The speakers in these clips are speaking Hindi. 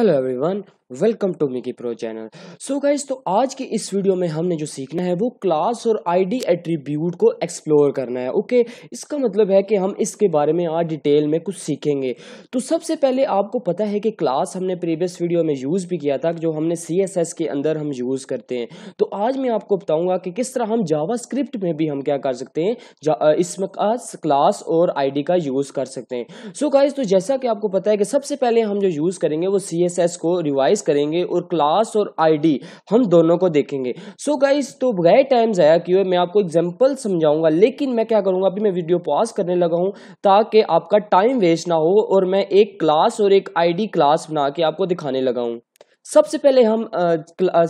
Hello everyone welcome to Mickey pro channel so guys तो आज के इस वीडियो में हमने जो सीखना है वो क्लास और आईडी एट्रीब्यूट को एक्सप्लोर करना है ओके okay? इसका मतलब है कि हम इसके बारे में आज डिटेल में कुछ सीखेंगे तो सबसे पहले आपको पता है कि क्लास हमने प्रीवियस वीडियो में यूज़ भी किया था जो हमने सी के अंदर हम यूज़ करते हैं तो आज मैं आपको बताऊँगा कि किस तरह हम जावा में भी हम क्या कर सकते हैं इसमें क्लास और आई का यूज़ कर सकते हैं सो so गाइज तो जैसा कि आपको पता है कि सबसे पहले हम जो यूज़ करेंगे वो सी सीएसएस को रिवाइज करेंगे और क्लास और आईडी हम दोनों को देखेंगे सो so गाइस तो गए टाइम ज़ाया किए मैं आपको एग्जांपल समझाऊंगा लेकिन मैं क्या करूंगा अभी मैं वीडियो पॉज करने लगा हूं ताकि आपका टाइम वेस्ट ना हो और मैं एक क्लास और एक आईडी क्लास बना के आपको दिखाने लगा हूँ सबसे पहले हम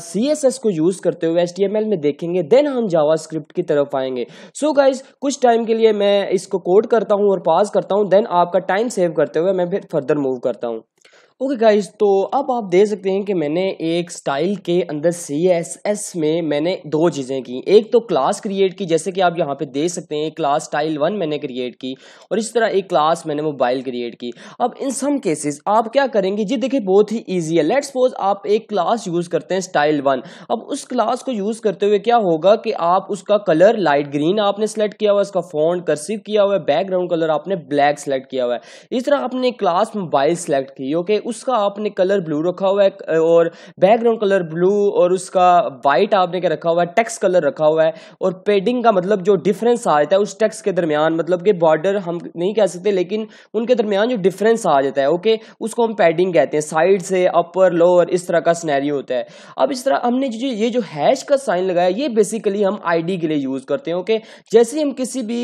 सी एस एस को यूज़ करते हुए एच टी एम एल में देखेंगे देन हम जावा स्क्रिप्ट की तरफ आएंगे सो so गाइज कुछ टाइम के लिए मैं इसको कोड करता हूँ और पास करता हूँ देन आपका टाइम सेव करते हुए मैं फिर फर्दर मूव करता हूँ ओके okay तो अब आप देख सकते हैं कि मैंने एक स्टाइल के अंदर सी एस एस में मैंने दो चीज़ें की एक तो क्लास क्रिएट की जैसे कि आप यहाँ पे देख सकते हैं क्लास स्टाइल वन मैंने क्रिएट की और इस तरह एक क्लास मैंने मोबाइल क्रिएट की अब इन सम केसेस आप क्या करेंगे जी देखिए बहुत ही ईजी है लेट सपोज आप एक क्लास यूज़ करते हैं स्टाइल वन अब उस क्लास को यूज़ करते हुए क्या होगा कि आप उसका कलर लाइट ग्रीन आपने सेलेक्ट किया हुआ उसका फोन कर्सिव किया हुआ है बैकग्राउंड कलर आपने ब्लैक सेलेक्ट किया हुआ है इस तरह आपने क्लास मोबाइल सेलेक्ट की ओके okay? उसका आपने कलर ब्लू रखा हुआ है और बैकग्राउंड कलर ब्लू और उसका वाइट आपने क्या रखा हुआ है टेक्स कलर रखा हुआ है और पेडिंग का मतलब जो डिफरेंस आ जाता है उस टेक्स के दरमियान मतलब कि बॉर्डर हम नहीं कह सकते लेकिन उनके दरमियान जो डिफरेंस आ जाता है ओके उसको हम पेडिंग कहते हैं साइड से अपर लोअर इस तरह का स्नैरियो होता है अब इस तरह हमने जो ये जो हैश का साइन लगाया ये बेसिकली हम आई के लिए यूज़ करते हैं ओके जैसे हम किसी भी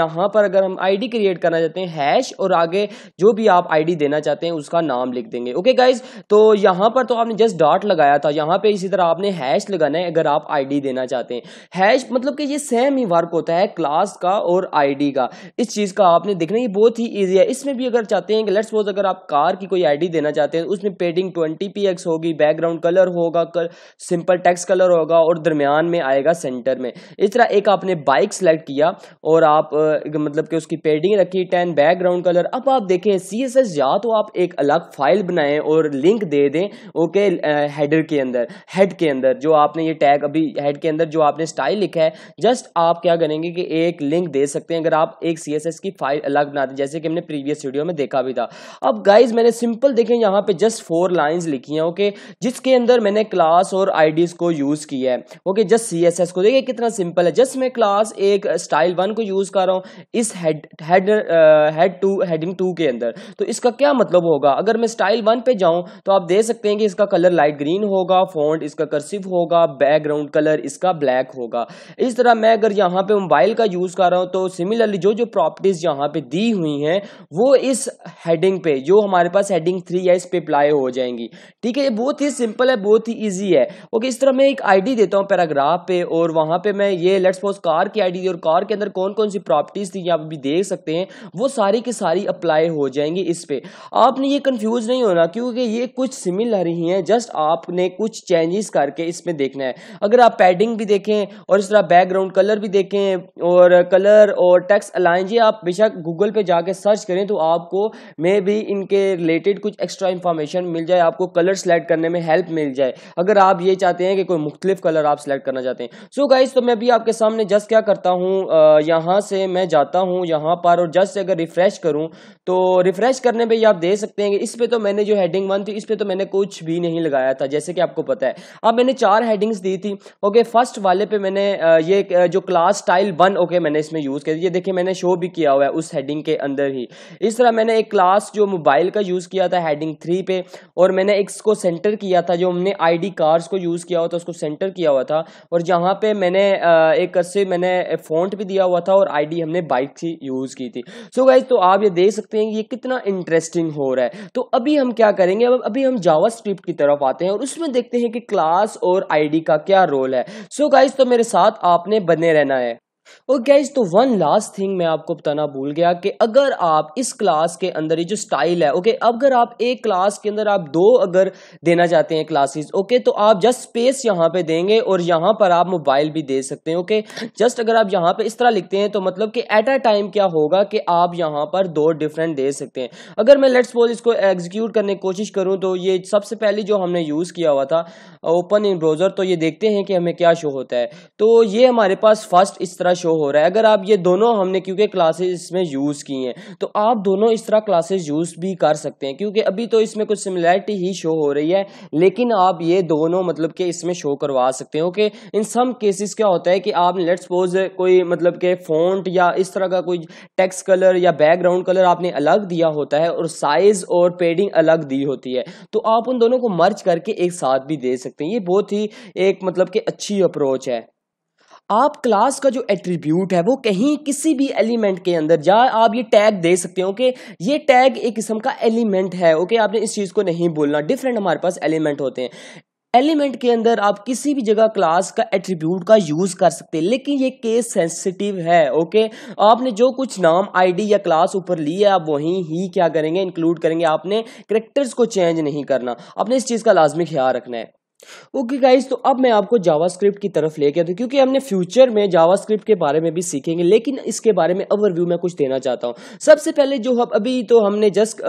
यहाँ पर अगर हम आई क्रिएट करना चाहते हैं हैश और आगे जो भी आप आई देना चाहते हैं उसका नाम लिख देंगे ओके गाइज तो यहां पर तो आपने जस्ट डॉट लगाया था यहां पे इसी तरह आपने हैश लगाना है अगर आप आईडी देना चाहते हैं हैश मतलब कि ये सेम ही वर्क होता है क्लास का और आईडी का इस चीज़ का आपने देखना ये बहुत ही ईजी है इसमें भी अगर चाहते हैं कि लेट्स सपोज अगर आप कार की कोई आईडी देना चाहते हैं उसमें पेडिंग ट्वेंटी पी होगी बैकग्राउंड कलर होगा कल, सिंपल टेक्स कलर होगा और दरमियान में आएगा सेंटर में इस तरह एक आपने बाइक सेलेक्ट किया और आप मतलब कि उसकी पेडिंग रखी टेन बैकग्राउंड कलर अब आप देखें सी एस एस या तो आप एक अलग फाइल बनाएं और लिंक दे दें ओके हेडर के अंदर हेड के अंदर जो आपने ये टैग अभी हेड के अंदर जो आपने स्टाइल लिखा है जस्ट आप क्या करेंगे कि एक लिंक दे सकते हैं अगर आप एक सी की फाइल अलग बनाते जैसे कि हमने प्रीवियस वीडियो में देखा भी था अब गाइज मैंने सिंपल देखें यहाँ पे जस्ट फोर लाइन्स लिखी हैं ओके जिसके अंदर मैंने क्लास और आईडीज को यूज़ किया है ओके जस्ट एस को देखिए कितना सिंपल है जस्ट मैं क्लास एक स्टाइल वन को यूज़ कर रहा हूँ इस head head head two heading two के अंदर तो इसका क्या मतलब होगा अगर मैं स्टाइल वन पे जाऊं तो आप देख सकते हैं कि इसका कलर लाइट ग्रीन होगा फॉन्ट इसका कर्सिव होगा बैकग्राउंड कलर इसका ब्लैक होगा इस तरह मैं अगर यहाँ पे मोबाइल का यूज़ कर रहा हूँ तो सिमिलरली जो जो प्रॉपर्टीज़ यहाँ पे दी हुई हैं वो इस हेडिंग पे जो हमारे पास हेडिंग थ्री है इस पे अप्लाई हो जाएंगी ठीक है ये बहुत ही सिंपल है बहुत ही ईजी है ओके इस तरह मैं एक आई देता हूँ पैराग्राफ पे और वहाँ पे मैं ये लेट्स पोज कार की आई और कार के अंदर कौन कौन सी प्रॉपर्टीज़ थी आप भी देख सकते हैं वो सारी की सारी अप्लाई हो जाएंगी इस पर आपने ये कन्फ्यूज कंफ्यूज नहीं होना क्योंकि ये कुछ सिमिलर ही हैं जस्ट आपने कुछ चेंजेस करके इसमें देखना है अगर आप पैडिंग भी देखें और इस तरह बैकग्राउंड कलर भी देखें और कलर और टेक्स अलाइन ये आप बेशक गूगल पे जाके सर्च करें तो आपको मे भी इनके रिलेटेड कुछ एक्स्ट्रा इन्फॉर्मेशन मिल जाए आपको कलर सेलेक्ट करने में हेल्प मिल जाए अगर आप ये चाहते हैं कि कोई मुख्तलिफ कलर आप सेलेक्ट करना चाहते हैं सो so गाइज तो मैं भी आपके सामने जस्ट क्या करता हूँ यहाँ से मैं जाता हूँ यहाँ पर और जस्ट अगर रिफ्रेश करूँ तो रिफ्रेश करने पर आप दे सकते हैं कि इस पर तो मैंने जो हेडिंग वन थी इस पर तो मैंने कुछ भी नहीं लगाया था जैसे कि आपको पता है अब मैंने चार हेडिंग्स दी थी ओके फर्स्ट वाले पे मैंने ये जो क्लास स्टाइल वन ओके मैंने इसमें यूज़ किया ये देखिए मैंने शो भी किया हुआ है उस हेडिंग के अंदर ही इस तरह मैंने एक क्लास जो मोबाइल का यूज़ किया था हेडिंग थ्री पे और मैंने इसको सेंटर किया था जो हमने आई कार्ड्स को यूज़ किया हुआ था उसको सेंटर किया हुआ था और जहाँ पर मैंने एक से मैंने फ़ॉन्ट भी दिया हुआ था और आई हमने बाइक थी यूज़ की थी सो so गाइज तो आप ये देख सकते हैं ये कितना इंटरेस्टिंग हो रहा है तो अभी हम क्या करेंगे अब अभी हम जावा स्क्रिप्ट की तरफ आते हैं और उसमें देखते हैं कि क्लास और आईडी का क्या रोल है सो so गाइज तो मेरे साथ आपने बने रहना है और गैस तो वन लास्ट थिंग मैं आपको बताना भूल गया कि अगर आप इस क्लास के अंदर ये जो स्टाइल है ओके अगर आप एक क्लास के अंदर आप दो अगर देना चाहते हैं क्लासेस ओके तो आप जस्ट स्पेस यहाँ पे देंगे और यहाँ पर आप मोबाइल भी दे सकते हैं ओके जस्ट अगर आप यहाँ पे इस तरह लिखते हैं तो मतलब कि एट अ टाइम क्या होगा कि आप यहाँ पर दो डिफरेंट दे सकते हैं अगर मैं लेट्स बोल इसको एग्जीक्यूट करने की कोशिश करूँ तो ये सबसे पहले जो हमने यूज़ किया हुआ था ओपन इन ब्राउज़र तो ये देखते हैं कि हमें क्या शो होता है तो ये हमारे पास फर्स्ट इस तरह शो हो रहा है अगर आप ये दोनों हमने क्योंकि क्लासेस इसमें यूज़ की हैं तो आप दोनों इस तरह क्लासेस यूज़ भी कर सकते हैं क्योंकि अभी तो इसमें कुछ सिमिलैरिटी ही शो हो रही है लेकिन आप ये दोनों मतलब के इसमें शो करवा सकते हो कि इन सम केसेस क्या होता है कि आप लेट सपोज कोई मतलब के फ़ॉन्ट या इस तरह का कोई टेक्स्ट कलर या बैकग्राउंड कलर आपने अलग दिया होता है और साइज़ और पेडिंग अलग दी होती है तो आप उन दोनों को मर्ज करके एक साथ भी दे सकते हैं ये बहुत ही एक मतलब के अच्छी अप्रोच है आप क्लास का जो एट्रीब्यूट है वो कहीं किसी भी एलिमेंट के अंदर या आप ये टैग दे सकते हो कि ये टैग एक किस्म का एलिमेंट है ओके आपने इस चीज़ को नहीं बोलना डिफरेंट हमारे पास एलिमेंट होते हैं एलिमेंट के अंदर आप किसी भी जगह क्लास का एट्रीब्यूट का यूज़ कर सकते हैं लेकिन ये केस सेंसिटिव है ओके आपने जो कुछ नाम आईडी या क्लास ऊपर ली है आप वहीं ही क्या करेंगे इंक्लूड करेंगे आपने करेक्टर्स को चेंज नहीं करना आपने इस चीज़ का लाजमी ख्याल रखना है ओके okay गाइज तो अब मैं आपको जावास्क्रिप्ट की तरफ लेके आता क्योंकि हमने फ्यूचर में जावास्क्रिप्ट के बारे में भी सीखेंगे लेकिन इसके बारे में ओवरव्यू मैं कुछ देना चाहता हूं सबसे पहले जो हम अभी तो हमने जस्ट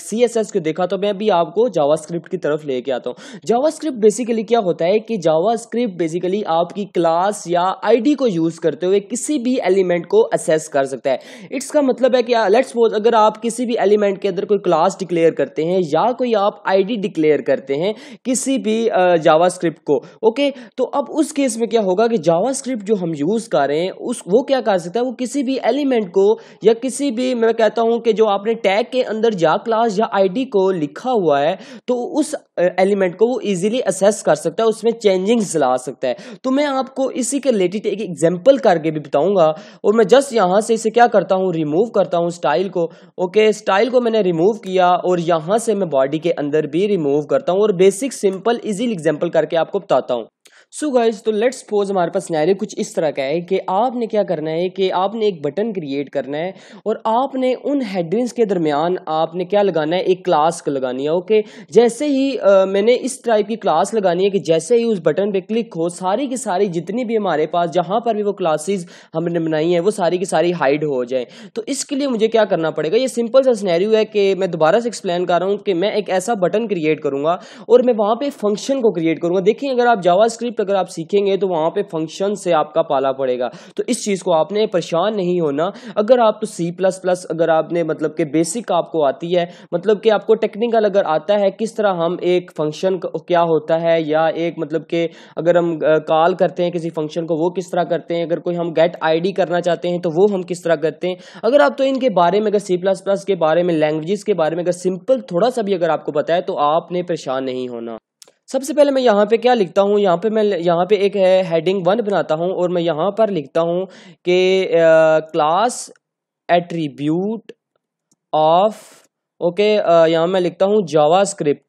सी एस एस को देखा तो मैं भी आपको जावास्क्रिप्ट की तरफ लेके आता हूं जावास्क्रिप्ट बेसिकली क्या होता है कि जावा बेसिकली आपकी क्लास या आई को यूज करते हुए किसी भी एलिमेंट को असेस कर सकता है इट्स का मतलब है कि लेट्स सपोज अगर आप किसी भी एलिमेंट के अंदर कोई क्लास डिक्लेयर करते हैं या कोई आप आईडी डिक्लेयर करते हैं किसी भी uh, जावा स्क्रिप्ट को ओके तो अब उस केस में क्या होगा कि जावा स्क्रिप्ट जो हम यूज़ कर रहे हैं उस वो क्या कर सकता है वो किसी भी एलिमेंट को या किसी भी मैं कहता हूं कि जो आपने टैग के अंदर जा क्लास या आईडी को लिखा हुआ है तो उस एलिमेंट को वो इजीली असेस कर सकता है उसमें चेंजिंग्स ला सकता है तो मैं आपको इसी के रिलेटेड एक एग्जाम्पल करके भी बताऊंगा और मैं जस्ट यहां से इसे क्या करता हूँ रिमूव करता हूँ स्टाइल को ओके स्टाइल को मैंने रिमूव किया और यहां से मैं बॉडी के अंदर भी रिमूव करता हूँ और बेसिक सिंपल इजीली एग्जाम्पल करके आपको बताता हूँ सो so गाइज तो लेट्स सपोज हमारे पास सिनेरियो कुछ इस तरह का है कि आपने क्या करना है कि आपने एक बटन क्रिएट करना है और आपने उन हेडरिंग्स के दरमियान आपने क्या लगाना है एक क्लास लगानी है ओके जैसे ही आ, मैंने इस टाइप की क्लास लगानी है कि जैसे ही उस बटन पे क्लिक हो सारी की सारी जितनी भी हमारे पास जहाँ पर भी वो क्लासेज हमने बनाई हैं वो सारी की सारी हाइड हो जाए तो इसके लिए मुझे क्या करना पड़ेगा ये सिंपल सा स्नैरियो है कि मैं दोबारा से एक्सप्लेन कर रहा हूँ कि मैं एक ऐसा बटन क्रिएट करूँगा और मैं वहाँ पर फंक्शन को क्रिएट करूँगा देखिए अगर आप जावा स्क्रिप्ट कॉन्सेप्ट अगर आप सीखेंगे तो वहां पे फंक्शन से आपका पाला पड़ेगा तो इस चीज़ को आपने परेशान नहीं होना अगर आप तो सी प्लस प्लस अगर आपने मतलब के बेसिक आपको आती है मतलब कि आपको टेक्निकल अगर आता है किस तरह हम एक फंक्शन क्या होता है या एक मतलब के अगर हम कॉल करते हैं किसी फंक्शन को वो किस तरह करते हैं अगर कोई हम गेट आई करना चाहते हैं तो वो हम किस तरह करते हैं अगर आप तो इनके बारे में अगर सी प्लस प्लस के बारे में लैंग्वेजेस के बारे में अगर सिंपल थोड़ा सा भी अगर आपको पता है तो आपने परेशान नहीं होना सबसे पहले मैं यहाँ पे क्या लिखता हूँ यहाँ पे मैं यहाँ पे एक है हेडिंग वन बनाता हूँ और मैं यहाँ पर लिखता हूँ कि क्लास एट्रीब्यूट ऑफ ओके यहाँ मैं लिखता हूँ जावा स्क्रिप्ट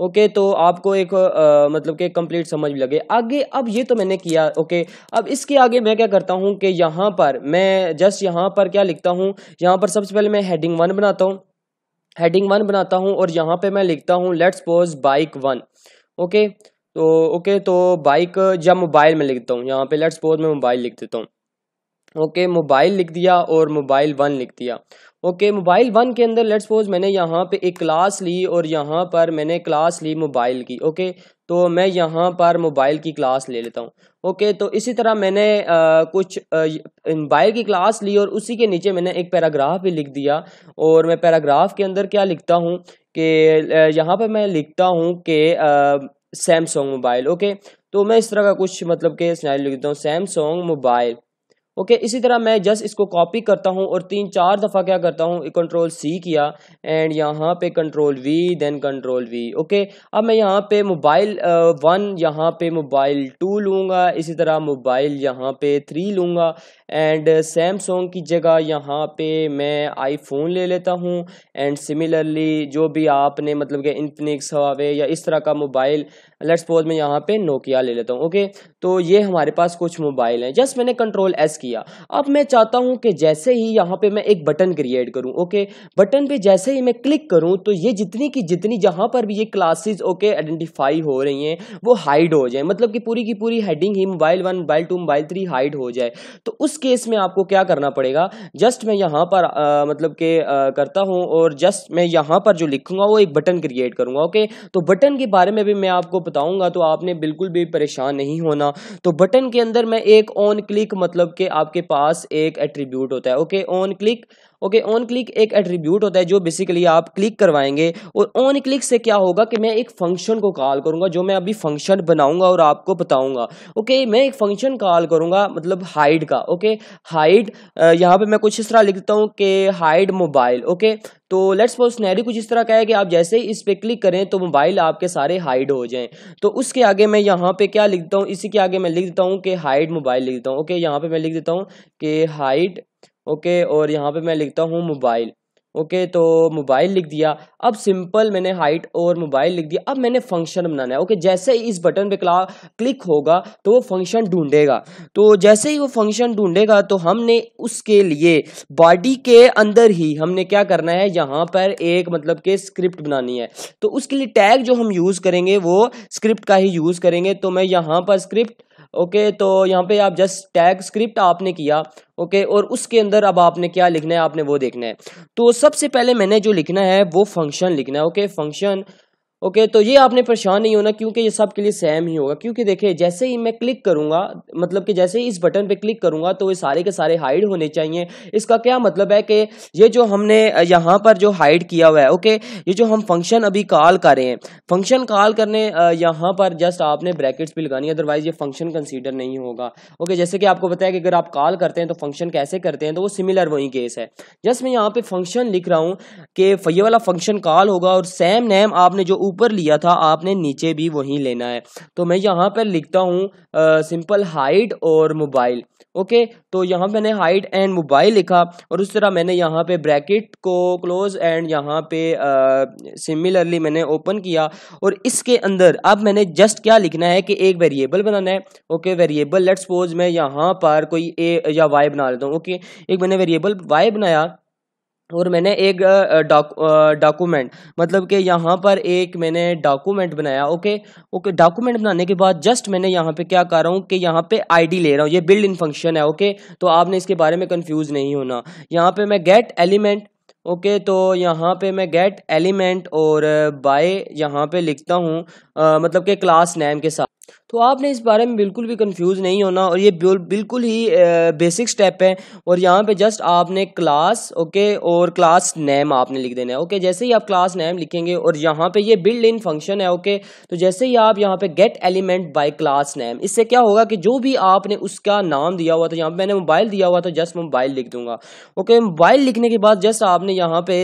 ओके okay, तो आपको एक आ, मतलब के कंप्लीट समझ भी लगे आगे अब ये तो मैंने किया ओके okay, अब इसके आगे मैं क्या करता हूँ कि यहाँ पर मैं जस्ट यहाँ पर क्या लिखता हूँ यहाँ पर सबसे पहले मैं हेडिंग वन बनाता हूँ हेडिंग वन बनाता हूँ और यहाँ पे मैं लिखता हूँ let's pose bike one okay तो ओके तो बाइक या मोबाइल में लिखता हूँ यहाँ पे लेट्स बोर्ड में मोबाइल लिख देता हूँ ओके मोबाइल लिख दिया और मोबाइल वन लिख दिया ओके मोबाइल वन के अंदर लेट्स सपोज मैंने यहाँ पे एक क्लास ली और यहाँ पर मैंने क्लास ली मोबाइल की ओके तो मैं यहाँ पर मोबाइल की क्लास ले लेता हूँ ओके तो इसी तरह मैंने आ, कुछ मोबाइल की क्लास ली और उसी के नीचे मैंने एक पैराग्राफ भी लिख दिया और मैं पैराग्राफ के अंदर क्या लिखता हूँ कि यहाँ पर मैं लिखता हूँ कि सैमसंग मोबाइल ओके तो मैं इस तरह का कुछ मतलब के स्नाइल लिख देता हूँ सैमसंग मोबाइल ओके okay, इसी तरह मैं जस्ट इसको कॉपी करता हूँ और तीन चार दफ़ा क्या करता हूँ कंट्रोल सी किया एंड यहाँ पे control V then control V okay अब मैं यहाँ पे मोबाइल वन uh, यहाँ पे मोबाइल टू लूँगा इसी तरह मोबाइल यहाँ पे थ्री लूँगा एंड सैमसंग uh, की जगह यहाँ पे मैं आईफोन ले लेता हूँ एंड सिमिलरली जो भी आपने मतलब कि इनफिनिक्स हवावे या इस तरह का मोबाइल लेट्स सपोज मैं यहाँ पे नोकिया ले लेता हूँ ओके तो ये हमारे पास कुछ मोबाइल हैं जस्ट मैंने कंट्रोल एस किया अब मैं चाहता हूँ कि जैसे ही यहाँ पे मैं एक बटन क्रिएट करूँ ओके बटन पे जैसे ही मैं क्लिक करूँ तो ये जितनी की जितनी जहाँ पर भी ये क्लासेज ओके आइडेंटिफाई हो रही हैं वो हाइड हो जाए मतलब कि पूरी की पूरी हेडिंग ही mobile one mobile two mobile three hide हो जाए तो उस केस में आपको क्या करना पड़ेगा जस्ट मैं यहाँ पर आ, मतलब के आ, करता हूँ और जस्ट मैं यहाँ पर जो लिखूंगा वो एक बटन क्रिएट करूँगा ओके तो बटन के बारे में भी मैं आपको बताऊंगा तो आपने बिल्कुल भी परेशान नहीं होना तो बटन के अंदर मैं एक ऑन क्लिक मतलब के आपके पास एक एट्रीब्यूट होता है okay on click okay on click एक एट्रीब्यूट होता है जो बेसिकली आप क्लिक करवाएंगे और ऑन क्लिक से क्या होगा कि मैं एक फंक्शन को कॉल करूंगा जो मैं अभी फंक्शन बनाऊंगा और आपको बताऊंगा ओके मैं एक फंक्शन कॉल करूंगा मतलब हाइट का ओके हाइट यहाँ पे मैं कुछ इस तरह लिखता हूँ कि हाइट मोबाइल ओके तो लेट्स फॉर स्नैरी कुछ इस तरह का है कि आप जैसे ही इस पर क्लिक करें तो मोबाइल आपके सारे हाइड हो जाएं तो उसके आगे मैं यहाँ पे क्या लिखता हूँ इसी के आगे मैं लिख देता हूँ कि हाइड मोबाइल लिख देता हूँ ओके यहाँ पे मैं लिख देता हूँ कि हाइड ओके और यहाँ पे मैं लिखता हूँ मोबाइल ओके तो मोबाइल लिख दिया अब सिंपल मैंने हाइट और मोबाइल लिख दिया अब मैंने फंक्शन बनाना है ओके जैसे ही इस बटन पे क्ला क्लिक होगा तो वो फंक्शन ढूंढेगा तो जैसे ही वो फंक्शन ढूंढेगा तो हमने उसके लिए बॉडी के अंदर ही हमने क्या करना है यहाँ पर एक मतलब के स्क्रिप्ट बनानी है तो उसके लिए टैग जो हम यूज़ करेंगे वो स्क्रिप्ट का ही यूज़ करेंगे तो मैं यहाँ पर स्क्रिप्ट ओके तो यहाँ पे आप जस्ट टैग स्क्रिप्ट आपने किया ओके और उसके अंदर अब आपने क्या लिखना है आपने वो देखना है तो सबसे पहले मैंने जो लिखना है वो फंक्शन लिखना है ओके फंक्शन ओके तो ये आपने परेशान नहीं होना क्योंकि ये सब के लिए सेम ही होगा क्योंकि देखिए जैसे ही मैं क्लिक करूंगा मतलब कि जैसे ही इस बटन पे क्लिक करूंगा तो ये सारे के सारे हाइड होने चाहिए इसका क्या मतलब है कि ये जो हमने यहाँ पर जो हाइड किया हुआ है ओके ये जो हम फंक्शन अभी कॉल कर रहे हैं फंक्शन कॉल करने यहाँ पर जस्ट आपने ब्रैकेट्स भी लगानी अदरवाइज ये फंक्शन कंसिडर नहीं होगा ओके जैसे कि आपको बताया कि अगर आप कॉल करते हैं तो फंक्शन कैसे करते हैं तो वो सिमिलर वही केस है जस्ट मैं यहाँ पे फंक्शन लिख रहा हूँ कि ये वाला फंक्शन कॉल होगा और सेम नेम आपने जो ऊपर लिया था आपने नीचे भी वही लेना है तो मैं यहाँ पर लिखता हूँ सिंपल हाइट और मोबाइल ओके तो यहाँ मैंने हाइट एंड मोबाइल लिखा और उस तरह मैंने यहाँ पे ब्रैकेट को क्लोज एंड यहाँ पे सिमिलरली मैंने ओपन किया और इसके अंदर अब मैंने जस्ट क्या लिखना है कि एक वेरिएबल बनाना है ओके वेरिएबल लेट्स सपोज मैं यहाँ पर कोई ए या वाई बना लेता हूँ ओके एक मैंने वेरिएबल वाई बनाया और मैंने एक डॉक्यूमेंट मतलब कि यहाँ पर एक मैंने डॉक्यूमेंट बनाया ओके ओके डॉक्यूमेंट बनाने के बाद जस्ट मैंने यहाँ पे क्या कर रहा हूँ कि यहाँ पे आईडी ले रहा हूँ ये बिल्ड इन फंक्शन है ओके तो आपने इसके बारे में कंफ्यूज नहीं होना यहाँ पे मैं गेट एलिमेंट ओके तो यहाँ पे मैं गेट एलिमेंट और बाय यहाँ पे लिखता हूँ मतलब के क्लास नेम के साथ तो आपने इस बारे में बिल्कुल भी कंफ्यूज नहीं होना और ये बिल्कुल ही बेसिक स्टेप है और यहाँ पे जस्ट आपने क्लास ओके और क्लास नेम आपने लिख देना है ओके जैसे ही आप क्लास नेम लिखेंगे और यहाँ पे ये बिल्ड इन फंक्शन है ओके तो जैसे ही आप यहाँ पे get element by class name इससे क्या होगा कि जो भी आपने उसका नाम दिया हुआ था यहाँ पे मैंने मोबाइल दिया हुआ था जस्ट मोबाइल लिख दूंगा ओके मोबाइल लिखने के बाद जस्ट आपने यहाँ पे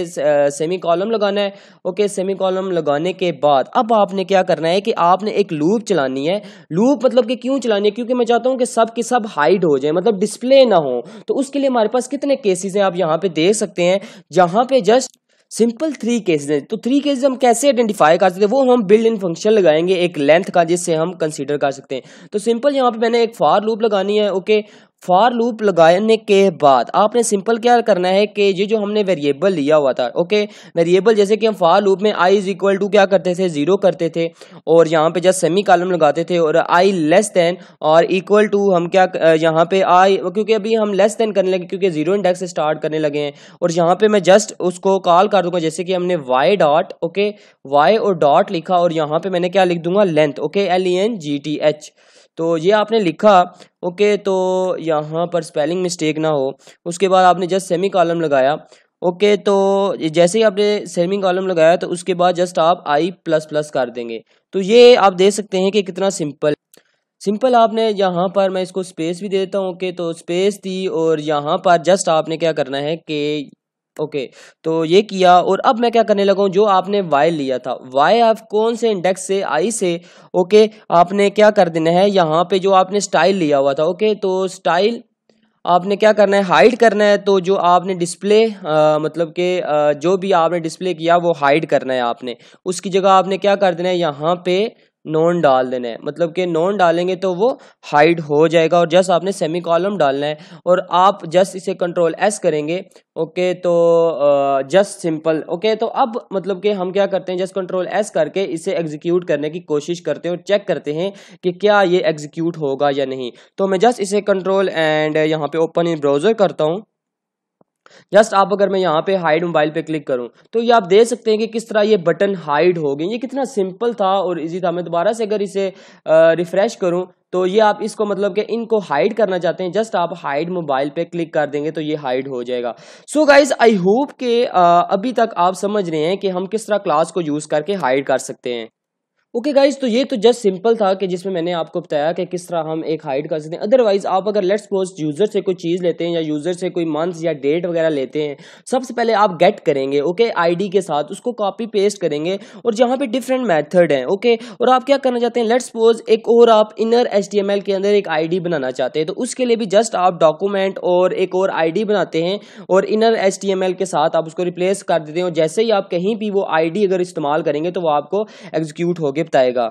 सेमी कॉलम लगाना है ओके सेमी कॉलम लगाने के बाद अब आपने क्या करना है कि आपने एक लूप चलानी है है लूप मतलब कि क्यों चलानी है क्योंकि मैं चाहता हूं कि सब के सब हाइड हो जाए मतलब डिस्प्ले ना हो तो उसके लिए हमारे पास कितने केसेस हैं आप यहां पे देख सकते हैं जहां पे जस्ट सिंपल थ्री केसेस हैं तो थ्री केसेस हम कैसे आइडेंटिफाई कर सकते हैं वो हम बिल्ड इन फंक्शन लगाएंगे एक लेंथ का जिससे हम कंसीडर कर सकते हैं तो सिंपल यहाँ पे मैंने एक फार लूप लगानी है ओके फार लूप लगाने के बाद आपने सिंपल क्या करना है कि ये जो हमने वेरिएबल लिया हुआ था ओके वेरिएबल जैसे कि हम फार लूप में आई इज इक्वल टू क्या करते थे जीरो करते थे और यहाँ पे जस्ट सेमी कॉलम लगाते थे और आई लेस देन और इक्वल टू हम क्या यहाँ पे आई क्योंकि अभी हम लेस देन करने लगे क्योंकि जीरो इंडेक्स स्टार्ट करने लगे हैं और यहाँ पे मैं जस्ट उसको कॉल कर दूंगा जैसे कि हमने वाई डॉट ओके वाई और डॉट लिखा और यहाँ पे मैंने क्या लिख दूंगा length okay L E N G T H तो ये आपने लिखा ओके तो यहाँ पर स्पेलिंग मिस्टेक ना हो उसके बाद आपने जस्ट सेमी कॉलम लगाया ओके तो जैसे ही आपने सेमी कॉलम लगाया तो उसके बाद जस्ट आप आई प्लस प्लस कर देंगे तो ये आप देख सकते हैं कि कितना सिंपल सिंपल आपने यहाँ पर मैं इसको स्पेस भी देता हूँ ओके तो स्पेस दी और यहाँ पर जस्ट आपने क्या करना है कि ओके okay, तो ये किया और अब मैं क्या करने लगा जो आपने वाई लिया था वाई आप कौन से इंडेक्स से आई से ओके okay, आपने क्या कर देना है यहाँ पे जो आपने स्टाइल लिया हुआ था ओके okay, तो स्टाइल आपने क्या करना है हाइड करना है तो जो आपने डिस्प्ले आ, मतलब के आ, जो भी आपने डिस्प्ले किया वो हाइड करना है आपने उसकी जगह आपने क्या कर देना है यहाँ पे नॉन डाल देना है मतलब कि नॉन डालेंगे तो वो हाइड हो जाएगा और जस्ट आपने सेमी कॉलम डालना है और आप जस्ट इसे कंट्रोल एस करेंगे ओके तो जस्ट सिंपल ओके तो अब मतलब कि हम क्या करते हैं जस्ट कंट्रोल एस करके इसे एग्जीक्यूट करने की कोशिश करते हैं और चेक करते हैं कि क्या ये एग्जीक्यूट होगा या नहीं तो मैं जस्ट इसे कंट्रोल एंड यहाँ पे ओपन इन ब्राउज़र करता हूँ जस्ट आप अगर मैं यहाँ पे हाइड मोबाइल पे क्लिक करूँ तो ये आप देख सकते हैं कि किस तरह ये बटन हाइड हो गए ये कितना सिंपल था और इजी था मैं दोबारा से अगर इसे रिफ़्रेश करूँ तो ये आप इसको मतलब कि इनको हाइड करना चाहते हैं जस्ट आप हाइड मोबाइल पे क्लिक कर देंगे तो ये हाइड हो जाएगा सो गाइज आई होप के आ, अभी तक आप समझ रहे हैं कि हम किस तरह क्लास को यूज़ करके हाइड कर सकते हैं ओके okay गाइज तो ये तो जस्ट सिंपल था कि जिसमें मैंने आपको बताया कि किस तरह हम एक हाइड कर सकते हैं अदरवाइज आप अगर लेट्स सपोज यूज़र से कोई चीज़ लेते हैं या यूज़र से कोई मंथ या डेट वगैरह लेते हैं सबसे पहले आप गेट करेंगे ओके okay? आईडी के साथ उसको कॉपी पेस्ट करेंगे और जहाँ पे डिफरेंट मैथड हैं ओके okay? और आप क्या करना चाहते हैं लेट्स सपोज एक और आप इनर एच के अंदर एक आई बनाना चाहते हैं तो उसके लिए भी जस्ट आप डॉक्यूमेंट और एक और आई बनाते हैं और इनर एच के साथ आप उसको रिप्लेस कर देते हैं और जैसे ही आप कहीं भी वो आई अगर इस्तेमाल करेंगे तो वो आपको एग्जीक्यूट होगी गिफ्ट आएगा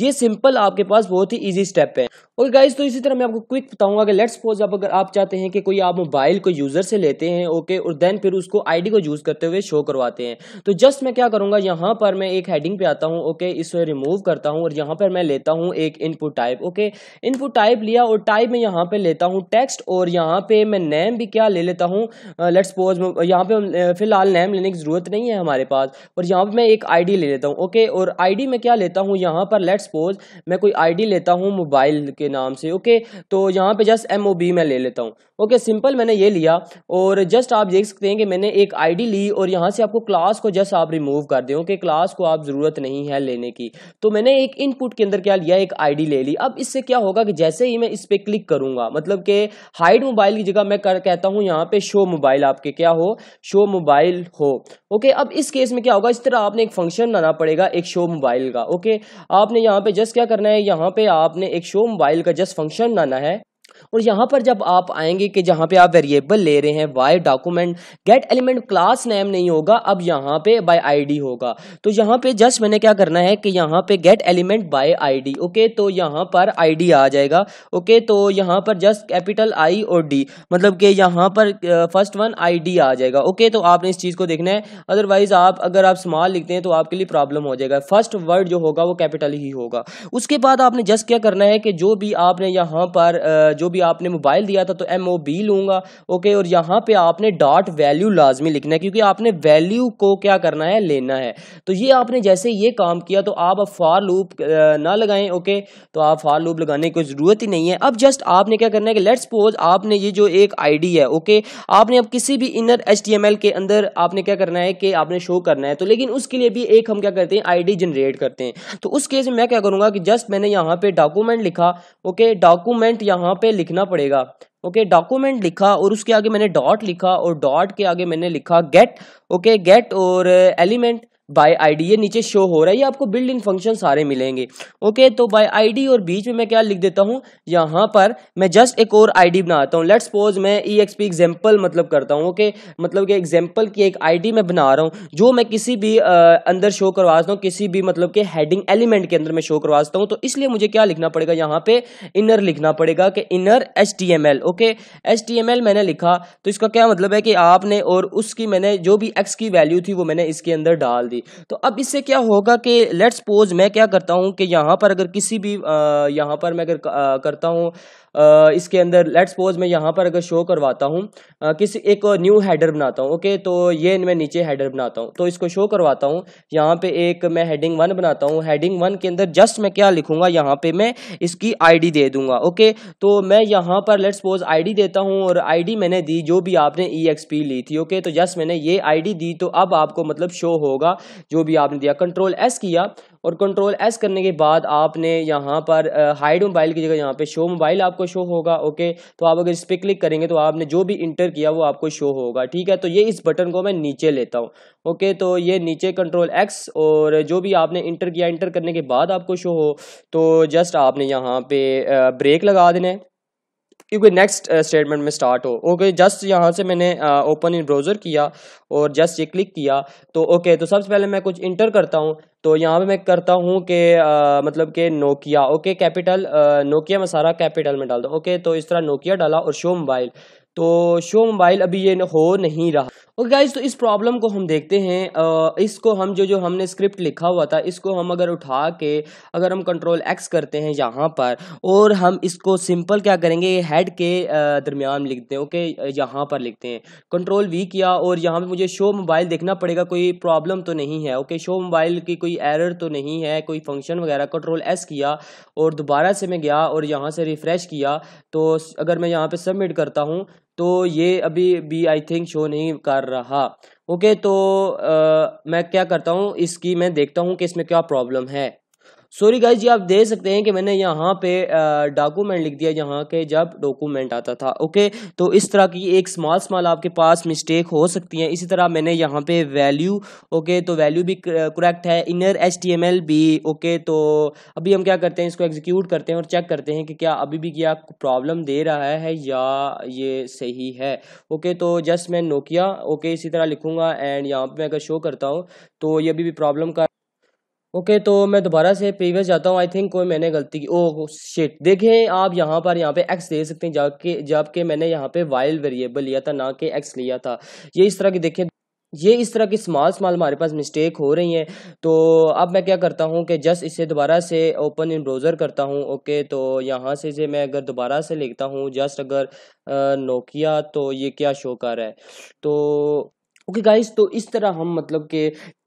ये सिंपल आपके पास बहुत ही इजी स्टेप है और गाइज तो इसी तरह मैं आपको क्विक बताऊंगा कि लेट्स सपोज अब अगर आप चाहते हैं कि कोई आप मोबाइल को यूजर से लेते हैं ओके और देन फिर उसको आईडी को यूज करते हुए शो करवाते हैं तो जस्ट मैं क्या करूंगा यहाँ पर मैं एक हेडिंग पे आता हूँ ओके इसे रिमूव करता हूँ और यहाँ पर मैं लेता हूँ एक input type okay input type लिया और टाइप में यहाँ पे लेता हूँ टेक्स्ट और यहाँ पे मैं नेम भी क्या ले लेता हूँ लेट सपोज यहाँ पे फिलहाल नेम लेने की जरूरत नहीं है हमारे पास और यहाँ पे मैं एक आई ले लेता हूँ ओके और आई में क्या लेता हूँ यहाँ पर लेट्स सपोज मैं कोई आईडी लेता हूँ मोबाइल के नाम से ओके तो यहाँ पे जस्ट एम मैं ले लेता हूँ ओके सिंपल मैंने ये लिया और जस्ट आप देख सकते हैं कि मैंने एक आईडी ली और यहाँ से आपको क्लास को जस्ट आप रिमूव कर दें ओके क्लास को आप ज़रूरत नहीं है लेने की तो मैंने एक इनपुट के अंदर क्या लिया एक आईडी ले ली अब इससे क्या होगा कि जैसे ही मैं इस पर क्लिक करूंगा मतलब कि हाइड मोबाइल की जगह मैं कर कहता हूँ यहाँ पे शो मोबाइल आपके क्या हो शो मोबाइल हो ओके अब इस केस में क्या होगा इस तरह आपने एक फंक्शन बनाना पड़ेगा एक शो मोबाइल का ओके आपने यहाँ पे जस्ट क्या करना है यहाँ पे आपने एक शो मोबाइल का जस्ट फंक्शन बनाना है और यहाँ पर जब आप आएंगे कि जहाँ पे आप वेरिएबल ले रहे हैं Y document get element class name नहीं होगा अब यहाँ पे बाय आईडी होगा तो यहाँ पे जस्ट मैंने क्या करना है कि यहाँ पे get element by ID okay तो यहाँ पर आईडी आ जाएगा ओके तो यहाँ पर जस्ट कैपिटल आई और डी मतलब कि यहाँ पर फर्स्ट वन आईडी आ जाएगा ओके तो आपने इस चीज़ को देखना है अदरवाइज आप अगर आप स्मॉल लिखते हैं तो आपके लिए प्रॉब्लम हो जाएगा फर्स्ट वर्ड जो होगा वो कैपिटल ही होगा उसके बाद आपने जस्ट क्या करना है कि जो भी आपने यहाँ पर जो भी आपने मोबाइल दिया था तो एम ओ बी लूंगा ओके और यहाँ पे आपने डॉट वैल्यू लाजमी लिखना है क्योंकि आपने वैल्यू को क्या करना है लेना है तो ये आपने जैसे ये काम किया तो आप अब फार लूप ना लगाएं ओके तो आप फार लूप लगाने की ज़रूरत ही नहीं है अब जस्ट आपने क्या करना है कि लेट सपोज आपने ये जो एक आईडी है ओके आपने अब किसी भी इनर एच के अंदर आपने क्या करना है कि आपने शो करना है तो लेकिन उसके लिए भी एक हम क्या करते हैं आई जनरेट करते हैं तो उस केस में मैं क्या करूँगा कि जस्ट मैंने यहाँ पे डॉक्यूमेंट लिखा ओके डॉक्यूमेंट यहाँ पे लिखना पड़ेगा ओके डॉक्यूमेंट लिखा और उसके आगे मैंने डॉट लिखा और डॉट के आगे मैंने लिखा गेट ओके गेट और एलिमेंट बाय आईडी ये नीचे शो हो रहा है ये आपको बिल्ड इन फंक्शन सारे मिलेंगे ओके तो बाय आईडी और बीच में मैं क्या लिख देता हूँ यहाँ पर मैं जस्ट एक और आईडी बनाता हूँ लेट्स सपोज मैं ई एक्स पी एग्जाम्पल मतलब करता हूँ ओके मतलब कि एग्जाम्पल की एक आईडी मैं बना रहा हूँ जो मैं किसी भी आ, अंदर शो करवा देता हूँ किसी भी मतलब के हेडिंग एलिमेंट के अंदर मैं शो करवा देता हूँ तो इसलिए मुझे क्या लिखना पड़ेगा यहाँ पे इनर लिखना पड़ेगा कि inner H T M L okay H T M L मैंने लिखा तो इसका क्या मतलब है कि आपने और उसकी मैंने जो भी एक्स की वैल्यू थी वो मैंने इसके अंदर डाल दी जाएगी तो अब इससे क्या होगा कि लेट्स सपोज मैं क्या करता हूँ कि यहाँ पर अगर किसी भी यहाँ पर मैं अगर करता हूँ इसके अंदर लेट सपोज मैं यहाँ पर अगर शो करवाता हूँ किसी एक न्यू हेडर बनाता हूँ ओके तो ये मैं नीचे हेडर बनाता हूँ तो इसको शो करवाता हूँ यहाँ पे एक मैं हेडिंग वन बनाता हूँ हेडिंग वन के अंदर जस्ट मैं क्या लिखूंगा यहाँ पे मैं इसकी आईडी दे दूंगा ओके तो मैं यहाँ पर लेट सपोज आई देता हूँ और आई मैंने दी जो भी आपने ई e ली थी ओके तो जस्ट मैंने ये आई दी तो अब आपको मतलब शो होगा जो भी आपने दिया कंट्रोल एस किया और कंट्रोल एस करने के बाद आपने यहाँ पर हाइड मोबाइल की जगह यहाँ पे शो मोबाइल आपको शो होगा ओके तो आप अगर इस पर क्लिक करेंगे तो आपने जो भी इंटर किया वो आपको शो होगा ठीक है तो ये इस बटन को मैं नीचे लेता हूँ ओके तो ये नीचे कंट्रोल एक्स और जो भी आपने इंटर किया इंटर करने के बाद आपको शो हो तो जस्ट आपने यहाँ पे ब्रेक लगा देना है क्योंकि नेक्स्ट स्टेटमेंट uh, में स्टार्ट हो ओके जस्ट यहाँ से मैंने ओपन इन ब्राउज़र किया और जस्ट ये क्लिक किया तो ओके okay, तो सबसे पहले मैं कुछ इंटर करता हूँ तो यहाँ पे मैं करता हूँ कि uh, मतलब के नोकिया ओके कैपिटल नोकिया में सारा कैपिटल में डाल दो ओके तो इस तरह नोकिया डाला और शो मोबाइल तो शो मोबाइल अभी ये हो नहीं रहा ओके गाइज तो इस प्रॉब्लम को हम देखते हैं आ, इसको हम जो जो हमने स्क्रिप्ट लिखा हुआ था इसको हम अगर उठा के अगर हम कंट्रोल एक्स करते हैं यहाँ पर और हम इसको सिंपल क्या करेंगे हेड के दरमियान लिखते हैं ओके यहाँ पर लिखते हैं कंट्रोल वी किया और यहाँ पर मुझे शो मोबाइल देखना पड़ेगा कोई प्रॉब्लम तो नहीं है ओके शो मोबाइल की कोई एरर तो नहीं है कोई फंक्शन वगैरह कंट्रोल एस किया और दोबारा से मैं गया और यहाँ से रिफ़्रेश किया तो अगर मैं यहाँ पर सबमिट करता हूँ तो ये अभी भी आई थिंक शो नहीं कर रहा ओके तो आ, मैं क्या करता हूँ इसकी मैं देखता हूँ कि इसमें क्या प्रॉब्लम है सॉरी गाइज ये आप देख सकते हैं कि मैंने यहाँ पे डॉक्यूमेंट लिख दिया यहाँ के जब डॉक्यूमेंट आता था ओके तो इस तरह की एक स्मॉल स्मॉल आपके पास मिस्टेक हो सकती है इसी तरह मैंने यहाँ पे वैल्यू ओके तो वैल्यू भी करेक्ट है इनर एच भी ओके तो अभी हम क्या करते हैं इसको एग्जीक्यूट करते हैं और चेक करते हैं कि क्या अभी भी क्या प्रॉब्लम दे रहा है या ये सही है ओके तो जस्ट मैं नोकिया ओके इसी तरह लिखूंगा एंड यहाँ पे मैं अगर शो करता हूँ तो ये अभी भी प्रॉब्लम का ओके तो मैं दोबारा से प्रीवियस जाता हूँ आई थिंक कोई मैंने गलती की ओ oh, शिट देखें आप यहाँ पर यहाँ पे एक्स दे सकते हैं जबकि जबकि मैंने यहाँ पे वाइल वेरिएबल लिया था ना कि एक्स लिया था ये इस तरह की देखें ये इस तरह की स्मॉल स्मॉल हमारे पास मिस्टेक हो रही है तो अब मैं क्या करता हूँ कि जस्ट इसे दोबारा से ओपन इन ब्राउज़र करता हूँ ओके तो यहाँ से इसे मैं अगर दोबारा से लिखता हूँ जस्ट अगर नोकिया तो ये क्या शो कर रहा है तो ओके okay गाइस तो इस तरह हम मतलब के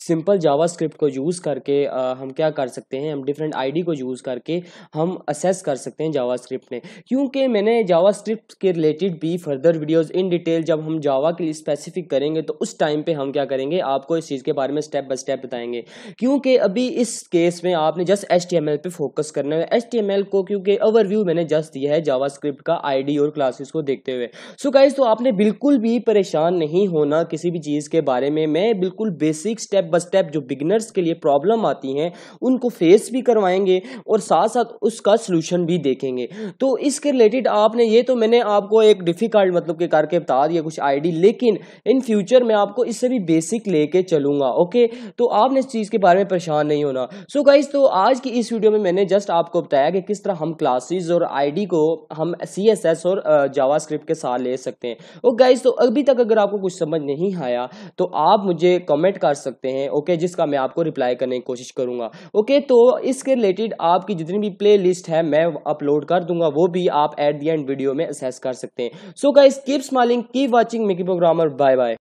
सिंपल जावा स्क्रिप्ट को यूज़ करके आ, हम क्या कर सकते हैं हम डिफरेंट आईडी को यूज़ करके हम असेस कर सकते हैं जावा स्क्रिप्ट ने क्योंकि मैंने जावा स्क्रिप्ट के रिलेटेड भी फर्दर वीडियोज़ इन डिटेल जब हम जावा के लिए स्पेसिफिक करेंगे तो उस टाइम पर हम क्या करेंगे आपको इस चीज़ के बारे में स्टेप बाय स्टेप बताएंगे क्योंकि अभी इस केस में आपने जस्ट एच टी पे फोकस करना है एच को क्योंकि ओवरव्यू मैंने जस्ट दिया है जावा का आई और क्लासेस को देखते हुए सो गाइज तो आपने बिल्कुल भी परेशान नहीं होना किसी भी चीज़ के बारे में मैं बिल्कुल बेसिक स्टेप बाय स्टेप जो बिगनर्स के लिए प्रॉब्लम आती हैं उनको फेस भी करवाएंगे और साथ साथ उसका सलूशन भी देखेंगे तो इसके रिलेटेड आपने ये तो मैंने आपको एक डिफ़िकल्ट मतलब के करके बता दिया कुछ आईडी लेकिन इन फ्यूचर में आपको इससे भी बेसिक लेके चलूंगा ओके तो आपने इस चीज़ के बारे में परेशान नहीं होना सो so गाइज तो आज की इस वीडियो में मैंने जस्ट आपको बताया कि किस तरह हम क्लासेज और आईडी को हम सी एस एस और जावा के साथ ले सकते हैं ओ गाइज तो अभी तक अगर आपको कुछ समझ नहीं आया तो आप मुझे कमेंट कर सकते हैं हैं ओके जिसका मैं आपको रिप्लाई करने की कोशिश करूंगा ओके तो इसके रिलेटेड आपकी जितनी भी प्ले लिस्ट है मैं अपलोड कर दूंगा वो भी आप एट दी एंड वीडियो में असेस कर सकते हैं so guys keep smiling keep watching Mickey programmer bye bye